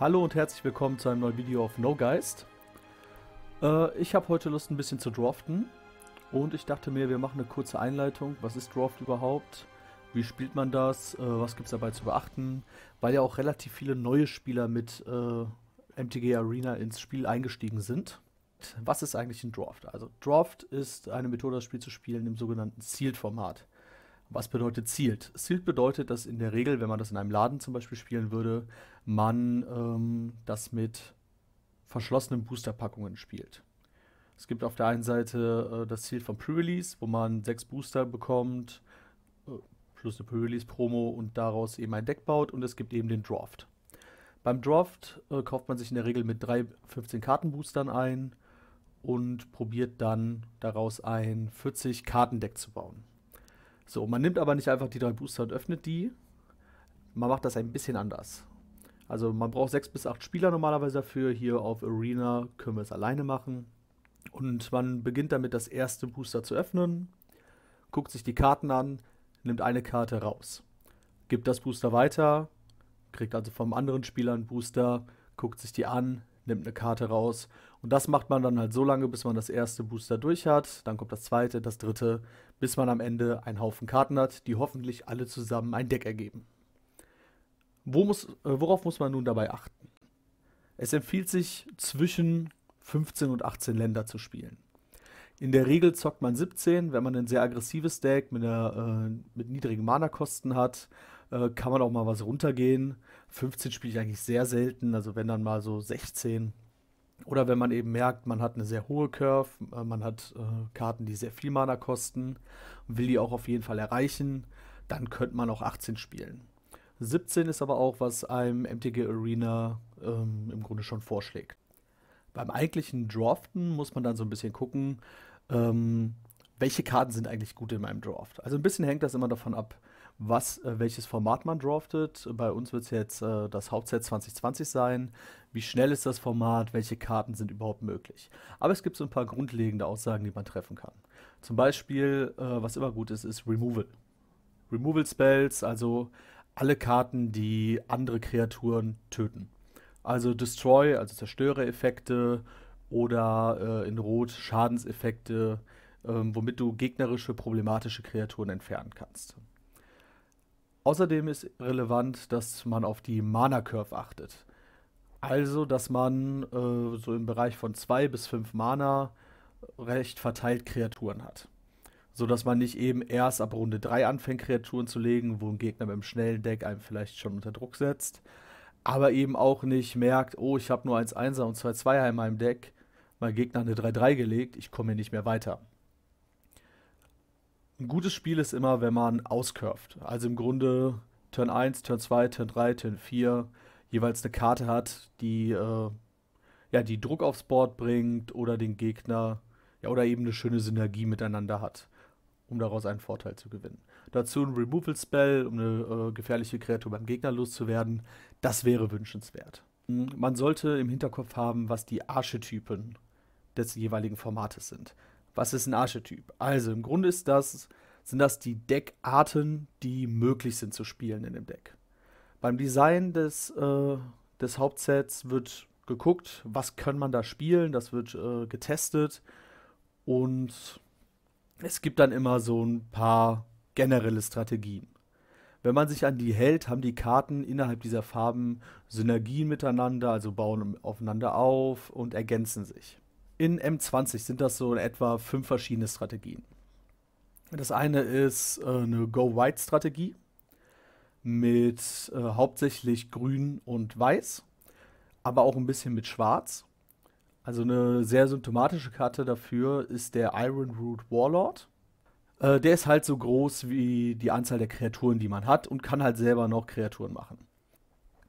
Hallo und herzlich willkommen zu einem neuen Video auf No Geist. Äh, ich habe heute Lust ein bisschen zu draften und ich dachte mir, wir machen eine kurze Einleitung. Was ist Draft überhaupt? Wie spielt man das? Äh, was gibt es dabei zu beachten? Weil ja auch relativ viele neue Spieler mit äh, MTG Arena ins Spiel eingestiegen sind. Was ist eigentlich ein Draft? Also Draft ist eine Methode, das Spiel zu spielen im sogenannten Sealed-Format. Was bedeutet Sealed? Sealed bedeutet, dass in der Regel, wenn man das in einem Laden zum Beispiel spielen würde, man ähm, das mit verschlossenen Boosterpackungen spielt. Es gibt auf der einen Seite äh, das Ziel von Pre-Release, wo man sechs Booster bekommt, äh, plus eine Pre-Release-Promo und daraus eben ein Deck baut und es gibt eben den Draft. Beim Draft äh, kauft man sich in der Regel mit drei 15-Karten-Boostern ein und probiert dann daraus ein 40-Karten-Deck zu bauen. So, man nimmt aber nicht einfach die drei Booster und öffnet die. Man macht das ein bisschen anders. Also man braucht sechs bis acht Spieler normalerweise dafür. Hier auf Arena können wir es alleine machen. Und man beginnt damit, das erste Booster zu öffnen, guckt sich die Karten an, nimmt eine Karte raus, gibt das Booster weiter, kriegt also vom anderen Spieler einen Booster, guckt sich die an, nimmt eine Karte raus. Und das macht man dann halt so lange, bis man das erste Booster durch hat. Dann kommt das zweite, das dritte, bis man am Ende einen Haufen Karten hat, die hoffentlich alle zusammen ein Deck ergeben. Wo muss, äh, worauf muss man nun dabei achten? Es empfiehlt sich, zwischen 15 und 18 Länder zu spielen. In der Regel zockt man 17, wenn man ein sehr aggressives Deck mit, einer, äh, mit niedrigen Mana-Kosten hat, äh, kann man auch mal was runtergehen. 15 spiele ich eigentlich sehr selten, also wenn dann mal so 16. Oder wenn man eben merkt, man hat eine sehr hohe Curve, äh, man hat äh, Karten, die sehr viel Mana kosten, will die auch auf jeden Fall erreichen, dann könnte man auch 18 spielen. 17 ist aber auch, was einem MTG Arena ähm, im Grunde schon vorschlägt. Beim eigentlichen Draften muss man dann so ein bisschen gucken, ähm, welche Karten sind eigentlich gut in meinem Draft. Also ein bisschen hängt das immer davon ab, was, äh, welches Format man draftet. Bei uns wird es jetzt äh, das Hauptset 2020 sein. Wie schnell ist das Format? Welche Karten sind überhaupt möglich? Aber es gibt so ein paar grundlegende Aussagen, die man treffen kann. Zum Beispiel, äh, was immer gut ist, ist Removal. Removal Spells, also alle Karten, die andere Kreaturen töten. Also Destroy, also Zerstörereffekte oder äh, in Rot Schadenseffekte, ähm, womit du gegnerische, problematische Kreaturen entfernen kannst. Außerdem ist relevant, dass man auf die Mana-Curve achtet. Also, dass man äh, so im Bereich von 2 bis 5 Mana recht verteilt Kreaturen hat sodass man nicht eben erst ab Runde 3 anfängt, Kreaturen zu legen, wo ein Gegner mit einem schnellen Deck einem vielleicht schon unter Druck setzt. Aber eben auch nicht merkt, oh, ich habe nur 1-1er und 2-2er in meinem Deck, mein Gegner hat eine 3-3 gelegt, ich komme hier nicht mehr weiter. Ein gutes Spiel ist immer, wenn man auscurft. Also im Grunde Turn 1, Turn 2, Turn 3, Turn 4 jeweils eine Karte hat, die, äh, ja, die Druck aufs Board bringt oder den Gegner ja, oder eben eine schöne Synergie miteinander hat um daraus einen Vorteil zu gewinnen. Dazu ein Removal Spell, um eine äh, gefährliche Kreatur beim Gegner loszuwerden. Das wäre wünschenswert. Hm, man sollte im Hinterkopf haben, was die Archetypen des jeweiligen Formates sind. Was ist ein Archetyp? Also im Grunde ist das, sind das die Deckarten, die möglich sind zu spielen in dem Deck. Beim Design des, äh, des Hauptsets wird geguckt, was kann man da spielen, das wird äh, getestet und es gibt dann immer so ein paar generelle Strategien. Wenn man sich an die hält, haben die Karten innerhalb dieser Farben Synergien miteinander, also bauen aufeinander auf und ergänzen sich. In M20 sind das so in etwa fünf verschiedene Strategien. Das eine ist äh, eine Go-White-Strategie mit äh, hauptsächlich Grün und Weiß, aber auch ein bisschen mit Schwarz. Also eine sehr symptomatische Karte dafür ist der Iron Root Warlord. Äh, der ist halt so groß wie die Anzahl der Kreaturen, die man hat und kann halt selber noch Kreaturen machen.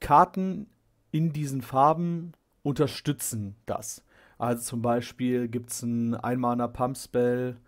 Karten in diesen Farben unterstützen das. Also zum Beispiel gibt es einen Einmaner Pump Spell,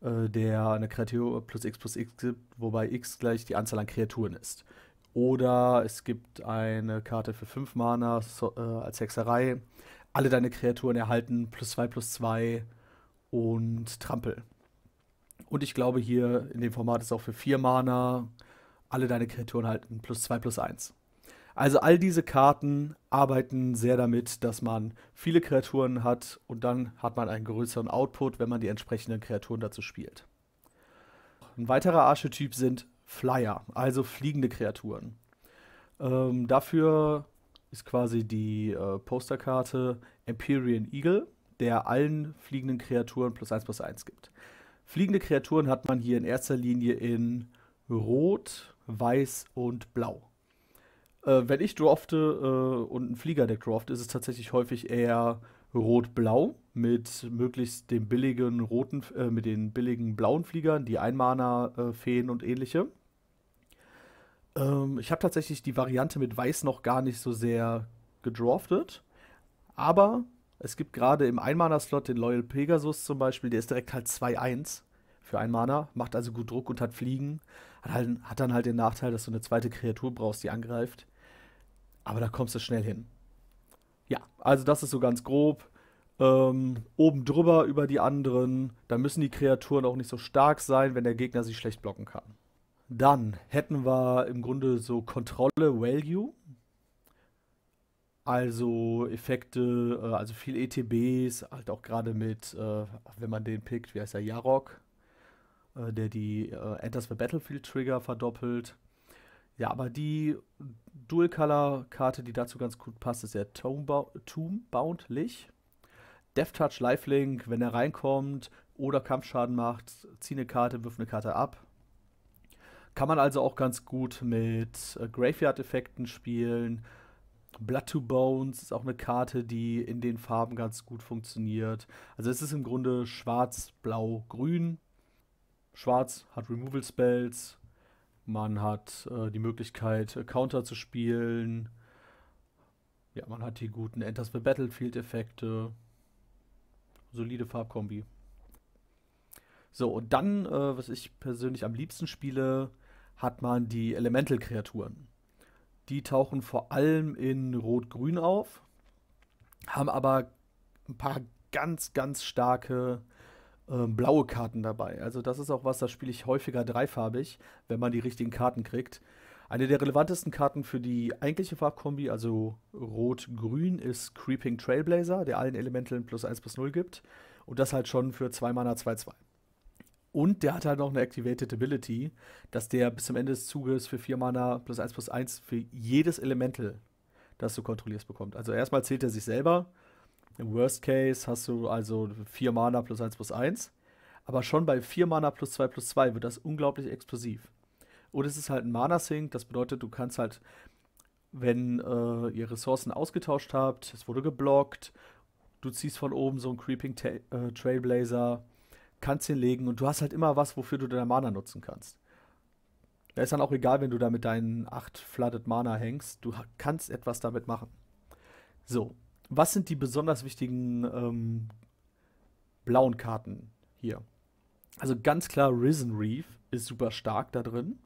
äh, der eine Kreatur plus X plus X gibt, wobei X gleich die Anzahl an Kreaturen ist. Oder es gibt eine Karte für 5 Mana so, äh, als Hexerei, alle deine Kreaturen erhalten plus zwei plus zwei und Trampel. Und ich glaube, hier in dem Format ist auch für vier Mana alle deine Kreaturen halten plus zwei plus eins. Also all diese Karten arbeiten sehr damit, dass man viele Kreaturen hat und dann hat man einen größeren Output, wenn man die entsprechenden Kreaturen dazu spielt. Ein weiterer Archetyp sind Flyer, also fliegende Kreaturen. Ähm, dafür ist quasi die äh, Posterkarte Empyrean Eagle, der allen fliegenden Kreaturen plus 1 plus 1 gibt. Fliegende Kreaturen hat man hier in erster Linie in Rot, Weiß und Blau. Äh, wenn ich drafte äh, und ein Fliegerdeck draft, ist es tatsächlich häufig eher Rot-Blau mit möglichst den billigen roten, äh, mit den billigen blauen Fliegern, die Einmana-Feen äh, und ähnliche. Ähm, ich habe tatsächlich die Variante mit Weiß noch gar nicht so sehr gedraftet. Aber es gibt gerade im Einmaner-Slot den Loyal Pegasus zum Beispiel, der ist direkt halt 2-1 für Einmaner, macht also gut Druck und hat Fliegen. Hat, halt, hat dann halt den Nachteil, dass du eine zweite Kreatur brauchst, die angreift. Aber da kommst du schnell hin. Ja, also das ist so ganz grob. Ähm, oben drüber über die anderen. Da müssen die Kreaturen auch nicht so stark sein, wenn der Gegner sie schlecht blocken kann. Dann hätten wir im Grunde so Kontrolle Value, also Effekte, äh, also viel ETBs, halt auch gerade mit, äh, wenn man den pickt, wie heißt er, Jarok, äh, der die Enters the Battlefield Trigger verdoppelt. Ja, aber die Dual-Color-Karte, die dazu ganz gut passt, ist der Tomb-Bound Lich. Death Touch Lifelink, wenn er reinkommt oder Kampfschaden macht, zieh eine Karte, wirf eine Karte ab. Kann man also auch ganz gut mit äh, Graveyard-Effekten spielen. Blood to Bones ist auch eine Karte, die in den Farben ganz gut funktioniert. Also es ist im Grunde schwarz, blau, grün. Schwarz hat Removal Spells. Man hat äh, die Möglichkeit, äh, Counter zu spielen. Ja, man hat die guten Enters the Battlefield Effekte. Solide Farbkombi. So, und dann, äh, was ich persönlich am liebsten spiele, hat man die Elemental-Kreaturen. Die tauchen vor allem in Rot-Grün auf, haben aber ein paar ganz, ganz starke äh, blaue Karten dabei. Also das ist auch was, das spiele ich häufiger dreifarbig, wenn man die richtigen Karten kriegt. Eine der relevantesten Karten für die eigentliche Farbkombi, also Rot-Grün, ist Creeping Trailblazer, der allen Elementeln plus 1 plus 0 gibt. Und das halt schon für 2 Mana 2-2. Und der hat halt noch eine Activated Ability, dass der bis zum Ende des Zuges für 4 Mana plus 1 plus 1 für jedes Elemental, das du kontrollierst, bekommt. Also erstmal zählt er sich selber. Im Worst Case hast du also 4 Mana plus 1 plus 1. Aber schon bei 4 Mana plus 2 plus 2 wird das unglaublich explosiv. Und es ist halt ein Mana-Sync, das bedeutet, du kannst halt, wenn äh, ihr Ressourcen ausgetauscht habt, es wurde geblockt, du ziehst von oben so einen Creeping Ta äh, Trailblazer kannst ihn legen und du hast halt immer was, wofür du deine Mana nutzen kannst. Da ist dann auch egal, wenn du da mit deinen 8 Flooded Mana hängst, du kannst etwas damit machen. So, was sind die besonders wichtigen ähm, blauen Karten hier? Also ganz klar, Risen Reef ist super stark da drin.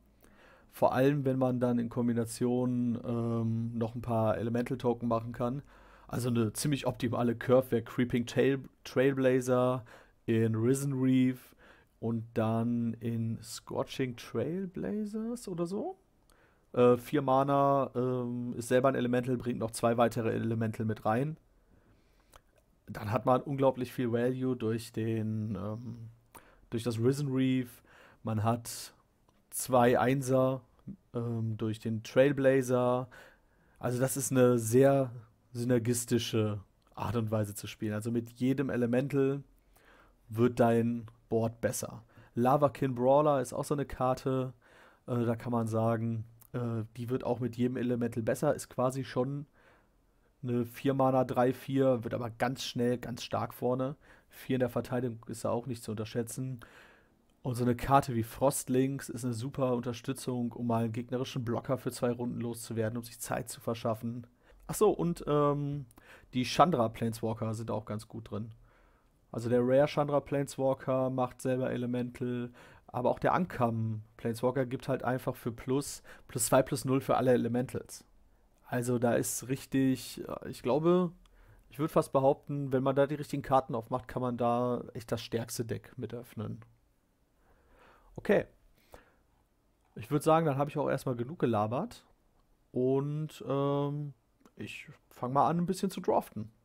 Vor allem, wenn man dann in Kombination ähm, noch ein paar Elemental Token machen kann. Also eine ziemlich optimale Curve wäre Creeping Trail Trailblazer, in Risen Reef und dann in Scorching Trailblazers oder so. Äh, vier Mana ähm, ist selber ein Elemental, bringt noch zwei weitere Elemental mit rein. Dann hat man unglaublich viel Value durch den ähm, durch das Risen Reef. Man hat zwei Einser ähm, durch den Trailblazer. Also das ist eine sehr synergistische Art und Weise zu spielen. Also mit jedem Elemental wird dein Board besser. Lavakin Brawler ist auch so eine Karte, äh, da kann man sagen, äh, die wird auch mit jedem Elemental besser, ist quasi schon eine 4-Mana 3-4, wird aber ganz schnell, ganz stark vorne. 4 in der Verteidigung ist ja auch nicht zu unterschätzen. Und so eine Karte wie Frostlinks ist eine super Unterstützung, um mal einen gegnerischen Blocker für zwei Runden loszuwerden, um sich Zeit zu verschaffen. Achso, und ähm, die Chandra Planeswalker sind auch ganz gut drin. Also der Rare Chandra Planeswalker macht selber Elemental, aber auch der Ankam Planeswalker gibt halt einfach für Plus, plus 2 plus 0 für alle Elementals. Also da ist richtig, äh, ich glaube, ich würde fast behaupten, wenn man da die richtigen Karten aufmacht, kann man da echt das stärkste Deck mit öffnen. Okay. Ich würde sagen, dann habe ich auch erstmal genug gelabert. Und ähm, ich fange mal an, ein bisschen zu draften.